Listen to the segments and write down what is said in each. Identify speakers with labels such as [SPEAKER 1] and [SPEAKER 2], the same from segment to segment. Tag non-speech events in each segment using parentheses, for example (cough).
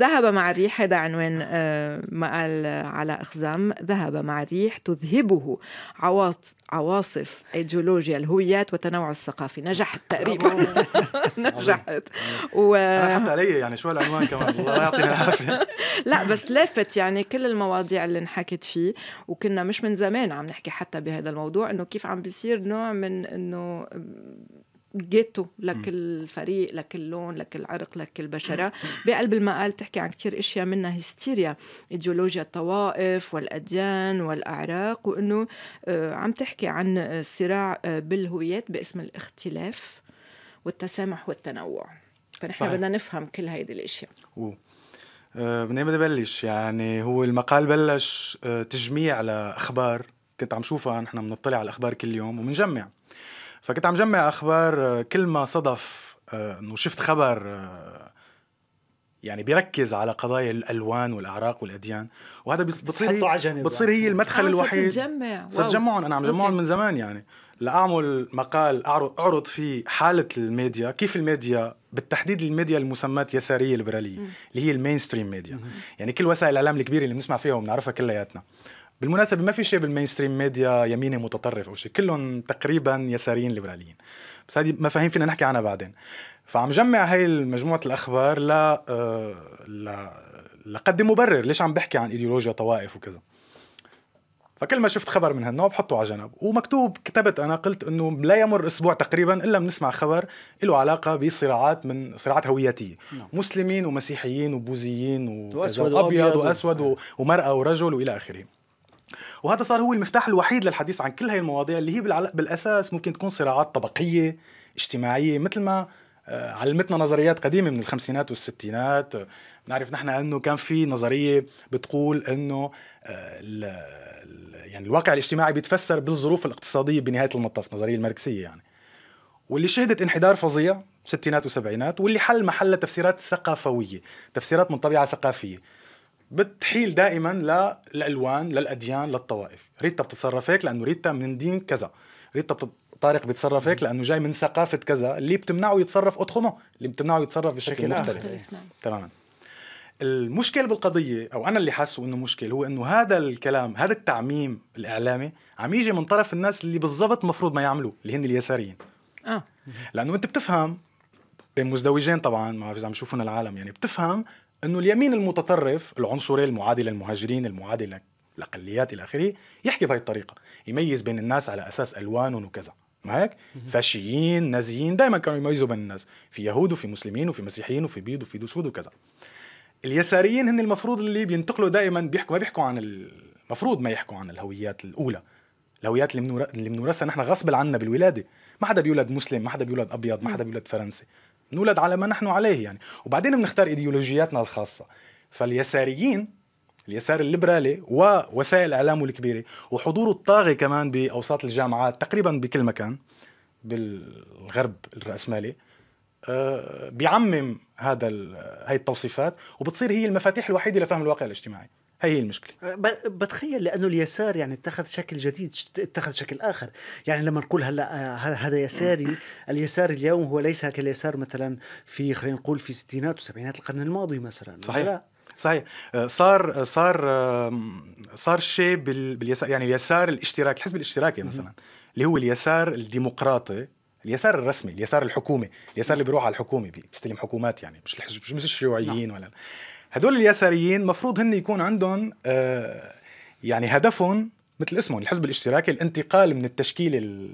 [SPEAKER 1] ذهب مع الريح هذا عنوان آه، مقال قال آه، على اخزام ذهب مع الريح تذهبه عواصف أيديولوجيا الهويات والتنوع الثقافي نجحت تقريبا (laughs) نجحت و... أنا حتى علي يعني شو العنوان كمان الله يعطينا العافية (laughs) لا بس لافت يعني كل المواضيع اللي انحكت فيه وكنا مش من زمان عم نحكي حتى بهذا الموضوع انه كيف عم بيصير نوع من انه جيتو لك الفريق لك اللون لك العرق لك البشرة بقلب المقال تحكي عن كتير اشياء منها هستيريا ايديولوجيا الطوائف والاديان والاعراق وانه آه، عم تحكي عن صراع آه، بالهويات باسم الاختلاف والتسامح والتنوع فنحن بدنا نفهم كل هيدي الاشياء
[SPEAKER 2] آه، من ايمتى بلش يعني هو المقال بلش تجميع لاخبار كنت عم شوفها نحن بنطلع على الاخبار كل يوم وبنجمع فكنت عم جمع اخبار آه، كل ما صدف آه، انه شفت خبر آه، يعني بيركز على قضايا الالوان والاعراق والاديان وهذا بتصير هي بتصير هي المدخل الوحيد
[SPEAKER 1] صرت تجمع انا عم جمعهم
[SPEAKER 2] من زمان يعني لاعمل مقال اعرض فيه حاله الميديا كيف الميديا بالتحديد الميديا المسمات يساريه ليبراليه اللي هي المين ستريم ميديا يعني كل وسائل الاعلام الكبيره اللي بنسمع فيها وبنعرفها كلياتنا بالمناسبه ما في شيء بالمينستريم ميديا يميني متطرف او شيء كلهم تقريبا يساريين ليبراليين بس هذه مفاهيم فينا نحكي عنها بعدين فعم جمع هاي مجموعه الاخبار ل آه، ل لقدم مبرر ليش عم بحكي عن ايديولوجيا طوائف وكذا فكل ما شفت خبر من هالنوع بحطه على جنب ومكتوب كتبت انا قلت انه لا يمر اسبوع تقريبا الا بنسمع خبر له علاقه بصراعات من صراعات هوياتيه نعم. مسلمين ومسيحيين وبوذيين وابيض واسود, وأبيض وأسود و... ومراه ورجل والى اخره وهذا صار هو المفتاح الوحيد للحديث عن كل هاي المواضيع اللي هي بالاساس ممكن تكون صراعات طبقيه اجتماعيه مثل ما آه، علمتنا نظريات قديمه من الخمسينات والستينات نعرف نحن انه كان في نظريه بتقول انه آه، يعني الواقع الاجتماعي بيتفسر بالظروف الاقتصاديه بنهايه المطاف النظريه الماركسيه يعني واللي شهدت انحدار فظيع ستينات وسبعينات واللي حل محل تفسيرات ثقافويه تفسيرات من طبيعه ثقافيه بتحيل دائما للالوان للاديان للطوائف ريتا بتتصرف هيك لانه ريتا من دين كذا ريتا بتت... طارق بيتصرف هيك لانه جاي من ثقافه كذا اللي بتمنعه يتصرف اوتخومون اللي بتمنعه يتصرف بشكل مختلف, مختلف. نعم. تماما المشكل بالقضية أو أنا اللي حاسه إنه مشكل هو إنه هذا الكلام هذا التعميم الإعلامي عم يجي من طرف الناس اللي بالضبط مفروض ما يعملوه اللي هن اليساريين آه. لأنه أنت بتفهم بين مزدوجين طبعا ما بعرف إذا عم يشوفون العالم يعني بتفهم انه اليمين المتطرف العنصري المعادي للمهاجرين المعادي للاقليات الى اخره يحكي بهي الطريقه يميز بين الناس على اساس الوانهم وكذا ما هيك فاشيين نازيين دائما كانوا يميزوا بين الناس في يهود وفي مسلمين وفي مسيحيين وفي بيض وفي سود وكذا اليساريين هن المفروض اللي بينتقلوا دائما بيحكوا ما بيحكوا عن المفروض ما يحكوا عن الهويات الاولى الهويات اللي اللي بنورثها نحن غصب عنا بالولاده ما حدا بيولد مسلم ما حدا بيولد ابيض ما حدا بيولد فرنسي نولد على ما نحن عليه يعني وبعدين بنختار ايديولوجياتنا الخاصه فاليساريين اليسار الليبرالي ووسائل اعلامه الكبيره وحضوره الطاغي كمان باوساط الجامعات تقريبا بكل مكان بالغرب الراسمالي آه، بيعمم هذا هي التوصيفات وبتصير هي المفاتيح الوحيده لفهم الواقع الاجتماعي هي هي المشكله
[SPEAKER 3] أه، بتخيل لانه اليسار يعني اتخذ شكل جديد اتخذ شكل اخر يعني لما نقول هلا آه، هذا يساري (coughs) اليسار اليوم هو ليس كاليسار مثلا في خلينا نقول في ستينات وسبعينات القرن الماضي مثلا صحيح لا صحيح آه،
[SPEAKER 2] صار صار صار شيء
[SPEAKER 3] باليسار
[SPEAKER 2] يعني اليسار الاشتراكي الحزب الاشتراكي مثلا اللي هو اليسار الديمقراطي اليسار الرسمي اليسار الحكومي اليسار اللي بيروح على الحكومه بيستلم حكومات يعني مش مش الشيوعيين نعم. ولا هدول اليساريين مفروض هن يكون عندهم آه، يعني هدفهم مثل اسمهم الحزب الاشتراكي الانتقال من التشكيل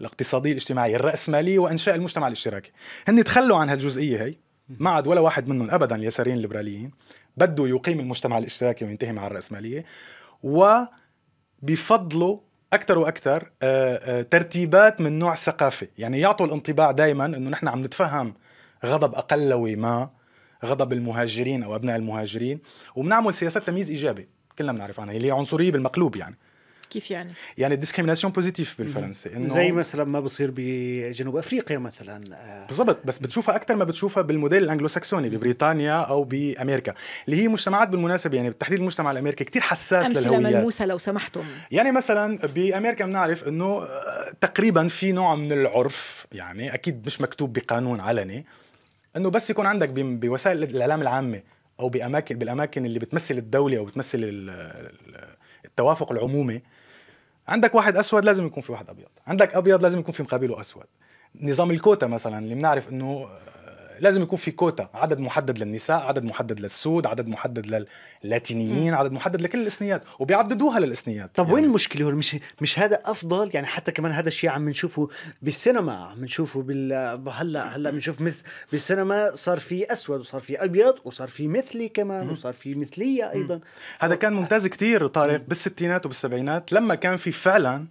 [SPEAKER 2] الاقتصادي الاجتماعي الرأسمالي وإنشاء المجتمع الاشتراكي هن تخلوا عن هالجزئية هي ما عاد ولا واحد منهم أبدا اليساريين الليبراليين بده يقيم المجتمع الاشتراكي وينتهي مع الرأسمالية وبفضلوا اكثر واكثر آه، آه، ترتيبات من نوع ثقافي يعني يعطوا الانطباع دائما انه نحن عم نتفهم غضب اقلوي ما غضب المهاجرين او ابناء المهاجرين وبنعمل سياسات تمييز ايجابي كلنا بنعرف عنها اللي هي عنصريه بالمقلوب يعني كيف يعني؟ يعني ديسكريميناسيون بوزيتيف بالفرنسي انه زي مثلا ما بصير بجنوب افريقيا مثلا آه. بالضبط بس بتشوفها اكثر ما بتشوفها بالموديل الانجلو ساكسوني ببريطانيا او بامريكا اللي هي مجتمعات بالمناسبه يعني بالتحديد المجتمع الامريكي كثير حساس للهويات امثله
[SPEAKER 1] ملموسه لو سمحتم
[SPEAKER 2] يعني مثلا بامريكا بنعرف انه آه، تقريبا في نوع من العرف يعني اكيد مش مكتوب بقانون علني انه بس يكون عندك بوسائل الاعلام العامه او باماكن بالاماكن اللي بتمثل الدوله او بتمثل التوافق العمومي عندك واحد اسود لازم يكون في واحد ابيض عندك ابيض لازم يكون في مقابله اسود نظام الكوتا مثلا اللي بنعرف انه لازم يكون في كوتا عدد محدد للنساء عدد محدد للسود عدد محدد للاتينيين عدد محدد لكل الاسنيات وبيعددوها للاسنيات طب
[SPEAKER 3] يعني. وين المشكله هون مش مش هذا افضل يعني حتى كمان هذا الشيء عم نشوفه بالسينما عم نشوفه بال هلا هلا بنشوف مثل بالسينما صار في اسود وصار في ابيض وصار في مثلي كمان وصار في مثليه ايضا
[SPEAKER 2] هذا كان ممتاز كثير طارق بالستينات
[SPEAKER 3] وبالسبعينات
[SPEAKER 2] لما كان في فعلا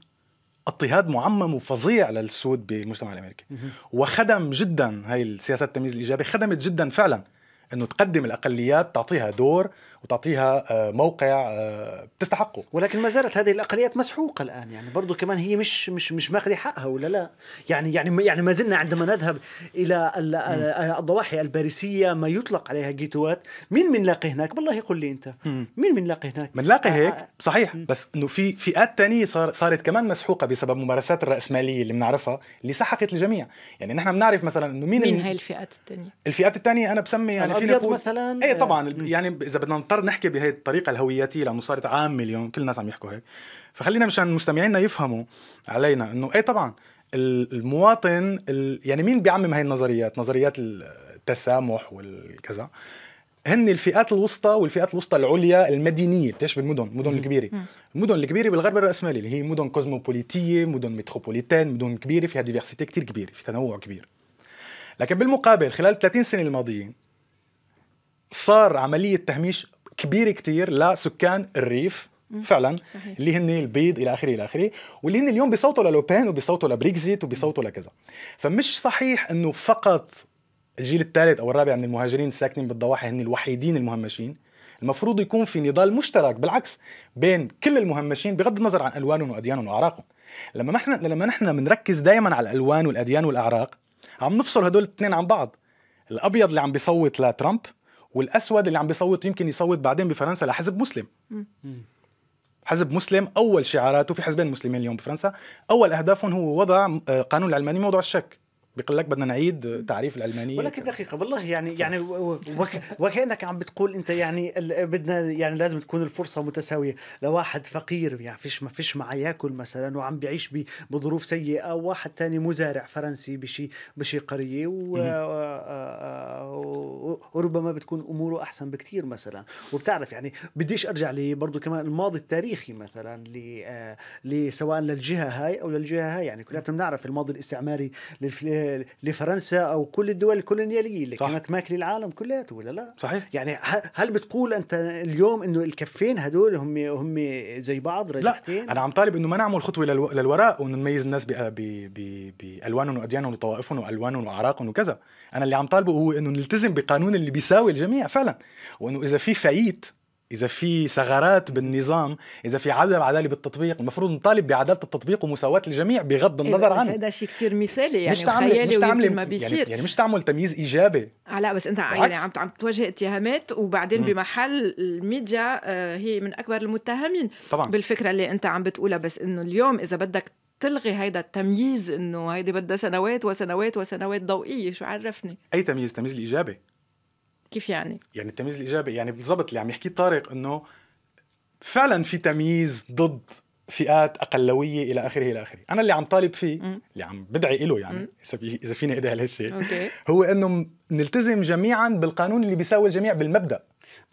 [SPEAKER 2] اضطهاد معمم وفظيع للسود بالمجتمع الامريكي وخدم جدا هاي السياسات التمييز الايجابي خدمت جدا فعلا انه تقدم
[SPEAKER 3] الاقليات تعطيها دور وتعطيها آه، موقع بتستحقه آه، ولكن ما زالت هذه الاقليات مسحوقه الان يعني برضو كمان هي مش مش مش ماخذه حقها ولا لا يعني يعني يعني ما زلنا عندما نذهب الى آه، الضواحي الباريسيه ما يطلق عليها جيتوات مين بنلاقي هناك بالله قل لي انت مين بنلاقي هناك
[SPEAKER 2] بنلاقي هيك صحيح بس انه في فئات ثانيه صار صارت كمان مسحوقه بسبب ممارسات الراسماليه اللي بنعرفها اللي سحقت الجميع يعني نحن بنعرف مثلا انه مين مين هاي
[SPEAKER 1] الفئات الثانيه
[SPEAKER 2] الفئات الثانيه انا بسمي يعني فينا نقول مثلا اي طبعا آه. يعني اذا بدنا نضطر نحكي بهي الطريقه الهوياتيه لانه صارت عامه اليوم كل الناس عم يحكوا هيك فخلينا مشان مستمعينا يفهموا علينا انه اي طبعا المواطن يعني مين بيعمم هاي النظريات نظريات التسامح والكذا هن الفئات الوسطى والفئات الوسطى العليا المدينيه بتعيش بالمدن المدن الكبيره المدن الكبيره بالغرب الراسمالي اللي هي مدن كوزموبوليتيه مدن متروبوليتان مدن كبيره فيها ديفيرسيتي كتير كبيره في تنوع كبير لكن بالمقابل خلال 30 سنه الماضيين صار عمليه تهميش كبيره كتير لسكان الريف فعلا صحيح. اللي هن البيض الى اخره الى اخره واللي هن اليوم بيصوتوا للوبين وبيصوتوا لبريكزيت وبيصوتوا لكذا فمش صحيح انه فقط الجيل الثالث او الرابع من المهاجرين الساكنين بالضواحي هن الوحيدين المهمشين المفروض يكون في نضال مشترك بالعكس بين كل المهمشين بغض النظر عن الوانهم واديانهم واعراقهم لما نحن لما نحن بنركز دائما على الالوان والاديان والاعراق عم نفصل هدول الاثنين عن بعض الابيض اللي عم بيصوت لترامب والاسود اللي عم بيصوت يمكن يصوت بعدين بفرنسا لحزب مسلم حزب مسلم اول شعاراته في حزبين مسلمين اليوم بفرنسا اول اهدافهم هو وضع آه، قانون العلماني موضوع الشك بيقول لك بدنا نعيد تعريف العلمانيه ولكن
[SPEAKER 3] دقيقه والله يعني يعني وكانك عم بتقول انت يعني بدنا يعني لازم تكون الفرصه متساويه لواحد فقير يعني فيش ما فيش معه ياكل مثلا وعم بيعيش بظروف سيئه او واحد تاني مزارع فرنسي بشي بشي قريه آه، آه، آه، وربما بتكون اموره احسن بكثير مثلا وبتعرف يعني بديش ارجع لي برضه كمان الماضي التاريخي مثلا ل سواء للجهه هاي او للجهه هاي يعني كلنا بنعرف الماضي الاستعماري لفرنسا او كل الدول الكولونياليه اللي صح. كانت ماكله العالم كلياته ولا لا؟ صحيح يعني هل بتقول انت اليوم انه الكفين هدول هم هم زي بعض رجحتين؟
[SPEAKER 2] لا انا عم طالب انه ما نعمل خطوه للوراء وانه نميز الناس بالوانهم واديانهم وطوائفهم والوانهم واعراقهم وكذا، انا اللي عم طالبه هو انه نلتزم بقانون اللي بيساوي الجميع فعلا وانه اذا في فايت اذا في ثغرات بالنظام اذا في عدم عداله بالتطبيق المفروض نطالب بعداله التطبيق ومساواه الجميع بغض النظر عنه هذا
[SPEAKER 1] شيء كثير مثالي يعني مش تعمل مش تعمل ما يعني بيصير يعني, يعني
[SPEAKER 2] مش تعمل تمييز ايجابي
[SPEAKER 1] آه، لا بس انت يعني عم عم تواجه اتهامات وبعدين م. بمحل الميديا آه، هي من اكبر المتهمين طبعا بالفكره اللي انت عم بتقولها بس انه اليوم اذا بدك تلغي هيدا التمييز انه هيدي بدها سنوات وسنوات وسنوات ضوئيه شو عرفني
[SPEAKER 2] اي تمييز تمييز الايجابي كيف يعني؟ يعني التمييز الايجابي يعني بالضبط اللي عم يحكيه طارق انه فعلا في تمييز ضد فئات اقلويه الى اخره الى اخره، انا اللي عم طالب فيه م. اللي عم بدعي له يعني اذا فيني ادعي لهالشيء هو انه نلتزم جميعا بالقانون اللي بيساوي الجميع بالمبدا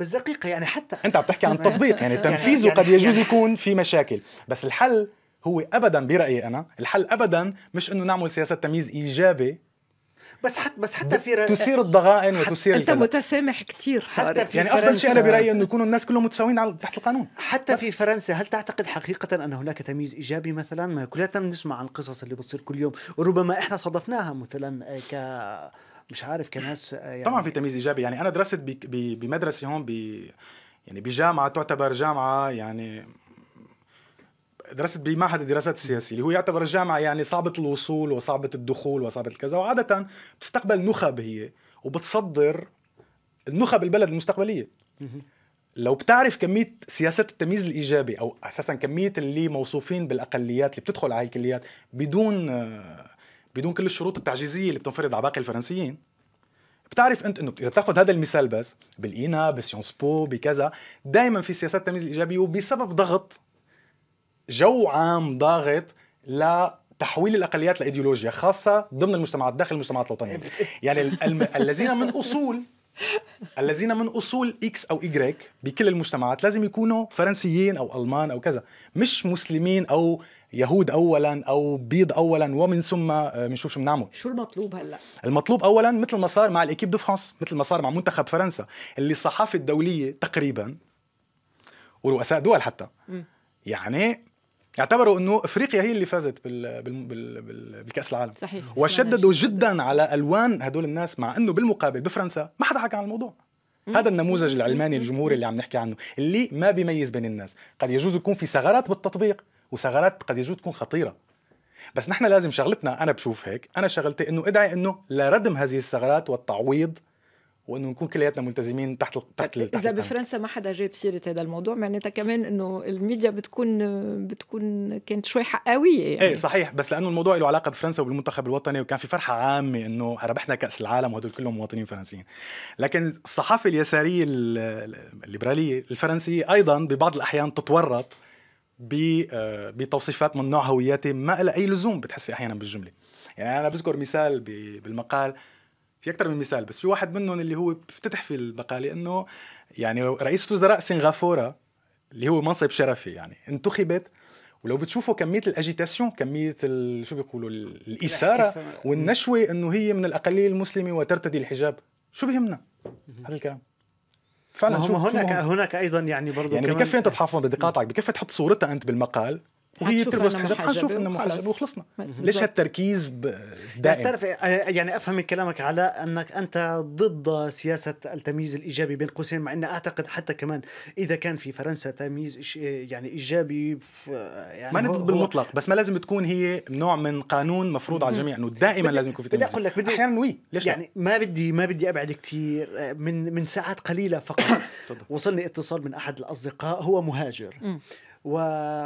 [SPEAKER 3] بس دقيقه يعني حتى انت عم تحكي عن التطبيق (laughs) يعني, يعني تنفيذه يعني قد يعني يجوز
[SPEAKER 2] يكون في مشاكل بس الحل هو ابدا برايي انا الحل ابدا مش انه نعمل سياسه تمييز ايجابي
[SPEAKER 1] بس حتى بس حتى في تثير
[SPEAKER 2] الضغائن وتثير انت
[SPEAKER 1] متسامح كثير حتى
[SPEAKER 2] في يعني افضل شيء انا برايي انه يكونوا الناس كلهم متساويين على تحت القانون
[SPEAKER 3] حتى بس. في فرنسا هل تعتقد حقيقه ان هناك تمييز ايجابي مثلا ما كلنا بنسمع عن القصص اللي بتصير كل يوم وربما احنا صادفناها مثلا آه، ك مش عارف كناس آه، يعني طبعا
[SPEAKER 2] في تمييز ايجابي يعني انا درست بمدرسه هون ب يعني بجامعه تعتبر جامعه يعني درست بمعهد الدراسات السياسيه اللي هو يعتبر الجامعه يعني صعبه الوصول وصعبه الدخول وصعبه الكذا وعاده بتستقبل نخب هي وبتصدر النخب البلد المستقبليه لو بتعرف كميه سياسات التمييز الايجابي او اساسا كميه اللي موصوفين بالاقليات اللي بتدخل على الكليات بدون بدون كل الشروط التعجيزيه اللي بتنفرض على باقي الفرنسيين بتعرف انت انه اذا بتاخذ هذا المثال بس بالاينا بسيونس بو بكذا دائما في سياسات تمييز الايجابي وبسبب ضغط جو عام ضاغط لتحويل الاقليات لايديولوجيا خاصه ضمن المجتمعات داخل المجتمعات الوطنيه يعني (laughs) الذين من اصول الذين من اصول اكس او ايجريك بكل المجتمعات لازم يكونوا فرنسيين او المان او كذا مش مسلمين او يهود اولا او بيض اولا ومن ثم بنشوف آه، شو بنعمل شو
[SPEAKER 1] المطلوب هلا
[SPEAKER 2] المطلوب اولا مثل ما صار مع الاكيب دو فرانس مثل ما صار مع منتخب فرنسا اللي الصحافه الدوليه تقريبا ورؤساء دول حتى م. يعني اعتبروا انه افريقيا هي اللي فازت بال... بال... بال... بالكاس العالم صحيح وشددوا جدا على الوان هدول الناس مع انه بالمقابل بفرنسا ما حدا حكى عن الموضوع
[SPEAKER 3] هذا النموذج
[SPEAKER 2] العلماني الجمهوري اللي عم نحكي عنه اللي ما بيميز بين الناس قد يجوز يكون في ثغرات بالتطبيق وثغرات قد يجوز تكون خطيره بس نحن لازم شغلتنا انا بشوف هيك انا شغلتي انه ادعي انه لردم هذه الثغرات والتعويض وانه نكون كلياتنا ملتزمين تحت تحت اذا بفرنسا
[SPEAKER 1] ما حدا جاب سيره هذا الموضوع معناتها كمان انه الميديا بتكون بتكون كانت شوي حقاويه يعني ايه
[SPEAKER 2] صحيح بس لانه الموضوع له علاقه بفرنسا وبالمنتخب الوطني وكان في فرحه عامه انه ربحنا كاس العالم وهدول كلهم مواطنين فرنسيين لكن الصحافه اليساريه الليبراليه الفرنسيه ايضا ببعض الاحيان تتورط آه، بتوصيفات من نوع هوياتي ما لها اي لزوم بتحسي احيانا بالجمله يعني انا بذكر مثال بالمقال في اكثر من مثال بس في واحد منهم اللي هو بفتتح في المقاله انه يعني رئيس وزراء سنغافوره اللي هو منصب شرفي يعني انتخبت ولو بتشوفوا كميه الاجيتاسيون كميه ال... شو بيقولوا الاثاره والنشوه انه هي من الاقليه المسلمه وترتدي الحجاب شو بيهمنا هذا الكلام
[SPEAKER 3] فعلا هناك هناك ايضا يعني برضه يعني بكفي انت
[SPEAKER 2] تحافظ بدي قاطعك بكفي تحط صورتها انت بالمقال
[SPEAKER 3] وهي تلبس حجاب حنشوف انه محجب وخلصنا ليش هالتركيز دائم تعرف آه، آه، يعني افهم من كلامك على انك انت ضد سياسه التمييز الايجابي بين قوسين مع ان اعتقد حتى كمان اذا كان في فرنسا تمييز آه، يعني ايجابي يعني ما ضد بالمطلق
[SPEAKER 2] بس ما لازم تكون هي نوع من قانون مفروض على الجميع انه دائما لازم يكون في تمييز لا
[SPEAKER 3] اقول لك بدي احيانا وي ليش يعني ما بدي ما بدي ابعد كثير من من ساعات قليله فقط (coughs) وصلني اتصال من احد الاصدقاء هو مهاجر و...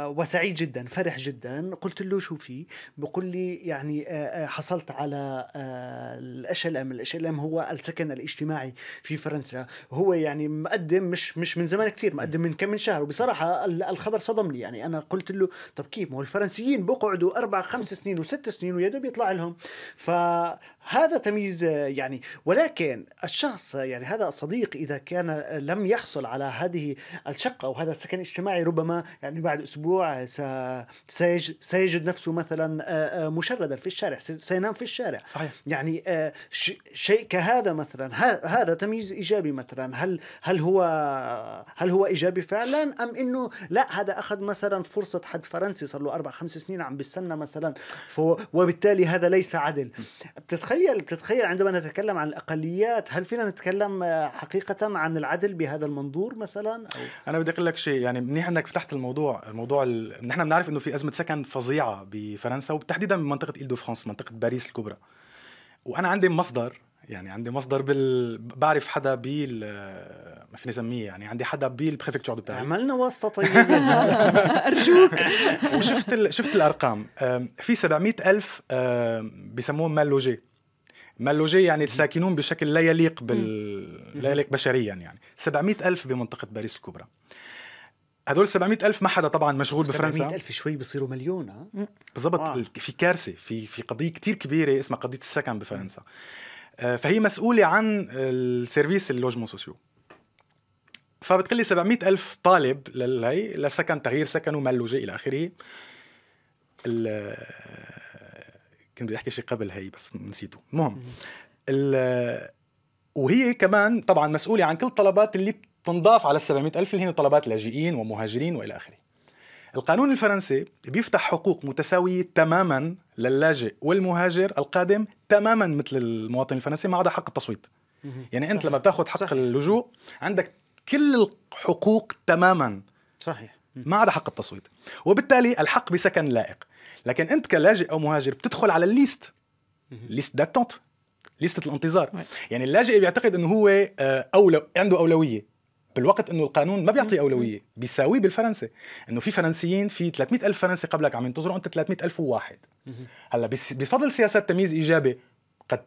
[SPEAKER 3] وسعيد جدا فرح جدا قلت له شو في بقول لي يعني آه، آه، حصلت على آه، الاش ال ام الاش ال ام هو السكن الاجتماعي في فرنسا هو يعني مقدم مش مش من زمان كثير مقدم من كم من شهر وبصراحه الخبر صدمني يعني انا قلت له طب كيف ما هو الفرنسيين بقعدوا اربع خمس سنين وست سنين ويا دوب يطلع لهم فهذا تمييز يعني ولكن الشخص يعني هذا الصديق اذا كان لم يحصل على هذه الشقه وهذا السكن الاجتماعي ربما يعني يعني بعد أسبوع سيجد نفسه مثلا مشردا في الشارع سينام في الشارع صحيح. يعني شيء كهذا مثلا هذا تمييز إيجابي مثلا هل هل هو هل هو إيجابي فعلا أم إنه لا هذا أخذ مثلا فرصة حد فرنسي صار له أربع خمس سنين عم بيستنى مثلا وبالتالي هذا ليس عدل بتتخيل بتتخيل عندما نتكلم عن الأقليات هل فينا نتكلم حقيقة عن العدل بهذا المنظور مثلا أو؟
[SPEAKER 2] أنا بدي أقول لك شيء يعني منيح أنك فتحت الموضوع الموضوع موضوع ال... نحن بنعرف انه في ازمه سكن فظيعه بفرنسا وتحديدا بمنطقه ايل دو فرانس منطقه باريس الكبرى وانا عندي مصدر يعني عندي مصدر بال بعرف حدا بال ما فيني اسميه يعني عندي حدا بالبريفكتور دو باريس عملنا واسطه طيبه (laughs) ارجوك وشفت ال... شفت الارقام في 700 الف بسموهم مال لوجيه لوجي يعني الساكنون بشكل لا يليق بال لا يليق بشريا يعني 700 ألف بمنطقة باريس الكبرى هدول 700 ألف ما حدا طبعا مشغول بفرنسا 700 ألف
[SPEAKER 3] شوي بصيروا مليون ها
[SPEAKER 2] بالضبط في كارثة في في قضية كتير كبيرة اسمها قضية السكن بفرنسا آه، فهي مسؤولة عن السيرفيس اللوجمون سوسيو فبتقلي 700 ألف طالب للهي لسكن تغيير سكن لوجي إلى آخره كنت بدي أحكي شيء قبل هي بس نسيته المهم وهي كمان طبعا مسؤولة عن كل الطلبات اللي تنضاف على ال 700 ألف اللي هن طلبات لاجئين ومهاجرين وإلى آخره القانون الفرنسي بيفتح حقوق متساوية تماما للاجئ والمهاجر القادم تماما مثل المواطن الفرنسي ما عدا حق التصويت يعني أنت صحيح. لما بتاخذ حق صحيح. اللجوء عندك كل الحقوق تماما صحيح ما عدا حق التصويت وبالتالي الحق بسكن لائق لكن أنت كلاجئ أو مهاجر بتدخل على الليست ليست داتونت ليستة الانتظار يعني اللاجئ بيعتقد انه هو آه، اولو عنده اولويه بالوقت انه القانون ما بيعطي اولويه بيساويه بالفرنسي انه في فرنسيين في 300 الف فرنسي قبلك عم ينتظروا انت 300 الف وواحد هلا بفضل سياسات تمييز ايجابي قد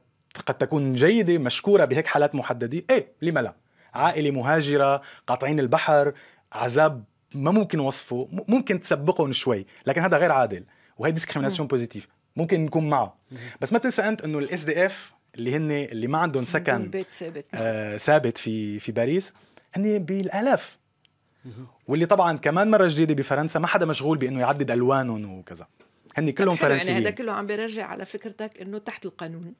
[SPEAKER 2] قد تكون جيده مشكوره بهيك حالات محدده ايه لما لا عائله مهاجره قاطعين البحر عذاب ما ممكن وصفه ممكن تسبقهم شوي لكن هذا غير عادل وهي ديسكريميناسيون بوزيتيف ممكن نكون معه بس ما تنسى انت انه الاس دي اف اللي هن اللي ما عندهم سكن ثابت آه ثابت في في باريس هن بالالاف واللي طبعا كمان مره جديده بفرنسا ما حدا مشغول بانه يعدد الوانهم وكذا هن كلهم فرنسيين يعني هذا
[SPEAKER 1] كله عم بيرجع على فكرتك انه تحت القانون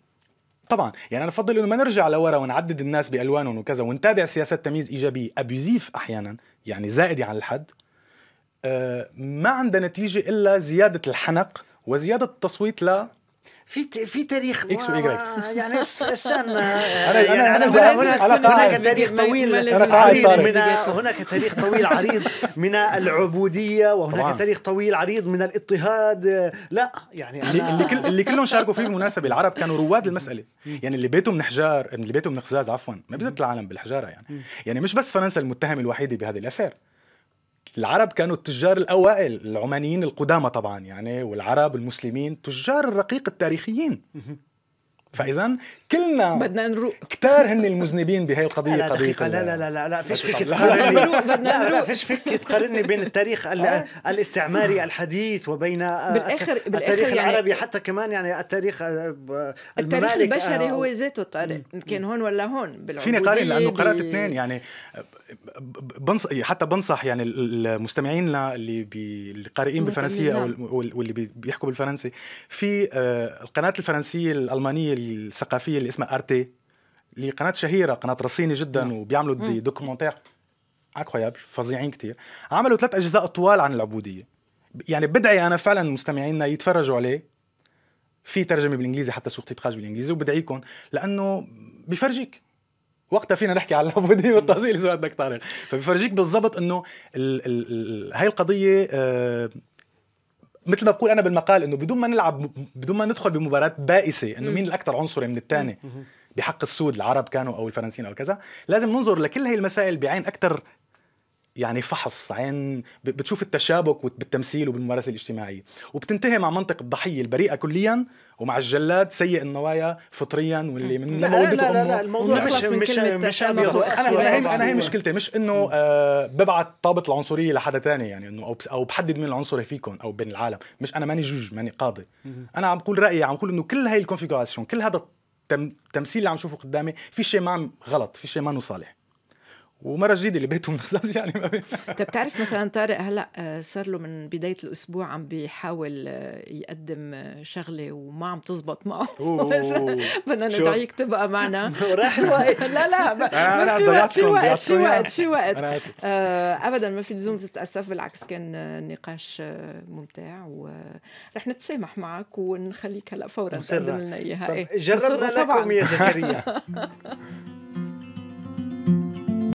[SPEAKER 2] طبعا يعني انا بفضل انه ما نرجع لورا ونعدد الناس بالوانهم وكذا ونتابع سياسات تمييز ايجابيه ابيزيف احيانا يعني زائده عن الحد أه ما عندها نتيجه الا زياده الحنق وزياده التصويت ل في في تاريخ اكس وايجريك
[SPEAKER 3] يعني (laughs) استنى آه، انا انا يعني هناك, هناك تاريخ طويل عريض من (laughs) هناك تاريخ طويل عريض من العبوديه وهناك تاريخ طويل عريض من الاضطهاد لا يعني اللي كل اللي كلهم شاركوا فيه بالمناسبه العرب كانوا رواد
[SPEAKER 2] المساله يعني اللي بيته من حجار اللي بيته من خزاز عفوا ما بزت العالم بالحجاره يعني يعني مش بس فرنسا المتهمه الوحيده بهذه الافير العرب كانوا التجار الاوائل العمانيين القدامى طبعا يعني والعرب المسلمين تجار الرقيق التاريخيين
[SPEAKER 3] فاذا كلنا بدنا نروق كثار هن المذنبين بهي القضيه لا قضيه لا لا لا لا لا فيش فيك تقارني بدنا نروق فيش فيك تقارني بين التاريخ آه. الاستعماري الحديث وبين آه، بالآخر التاريخ بالآخر العربي يعني حتى كمان يعني التاريخ آه، التاريخ البشري هو
[SPEAKER 1] ذاته طارق كان هون ولا هون فيني قارن لانه قرات اثنين
[SPEAKER 3] يعني
[SPEAKER 2] بنصح حتى بنصح يعني المستمعين اللي بي... القارئين بالفرنسيه او نعم. واللي بيحكوا بالفرنسي في القناه الفرنسيه الالمانيه الثقافيه اللي اسمها ارتي اللي قناه شهيره قناه رصينه جدا نعم. وبيعملوا دي دوكيومونتير انكرويابل فظيعين كتير عملوا ثلاث اجزاء طوال عن العبوديه يعني بدعي انا فعلا مستمعينا يتفرجوا عليه في ترجمه بالانجليزي حتى سوق تيتراج بالانجليزي وبدعيكم لانه بفرجيك وقتها فينا نحكي عن العبوديه والتفاصيل اذا بدك طارق فبفرجيك بالضبط انه ال ال ال هاي القضيه آه، مثل ما بقول انا بالمقال انه بدون ما نلعب بدون ما ندخل بمباراه بائسه انه مين الاكثر عنصري من الثاني بحق السود العرب كانوا او الفرنسيين او كذا لازم ننظر لكل هاي المسائل بعين اكثر يعني فحص عين بتشوف التشابك بالتمثيل وبالممارسه الاجتماعيه وبتنتهي مع منطق الضحيه البريئه كليا ومع الجلاد سيء النوايا فطريا واللي من لا لا, لا لا لا, لا الموضوع مش مش مش انا هي انا هي مشكلتي مش انه آه ببعت طابط العنصريه لحدا تاني يعني انه او او بحدد مين العنصري فيكم او بين العالم مش انا ماني جوج ماني قاضي انا عم بقول رايي عم بقول انه كل هاي الكونفيجراسيون كل هذا التمثيل اللي عم نشوفه قدامي في شيء ما غلط في شيء ما صالح ومره جديده اللي بيتهم القصص (laughs) يعني ما
[SPEAKER 1] بي... طيب، بتعرف مثلا طارق هلا آه، صار له من بدايه الاسبوع عم بيحاول آه، يقدم آه، شغله وما عم تزبط معه (laughs) بدنا ندعيك تبقى معنا (laughs) راح الوقت لا لا ب... أنا في, وقت في وقت في وقت في وقت في وقت آه ابدا ما في لزوم تتاسف بالعكس كان نقاش ممتع ورح نتسامح معك ونخليك هلا فورا تقدم لنا اياها طيب، إيه، جربنا لكم يا زكريا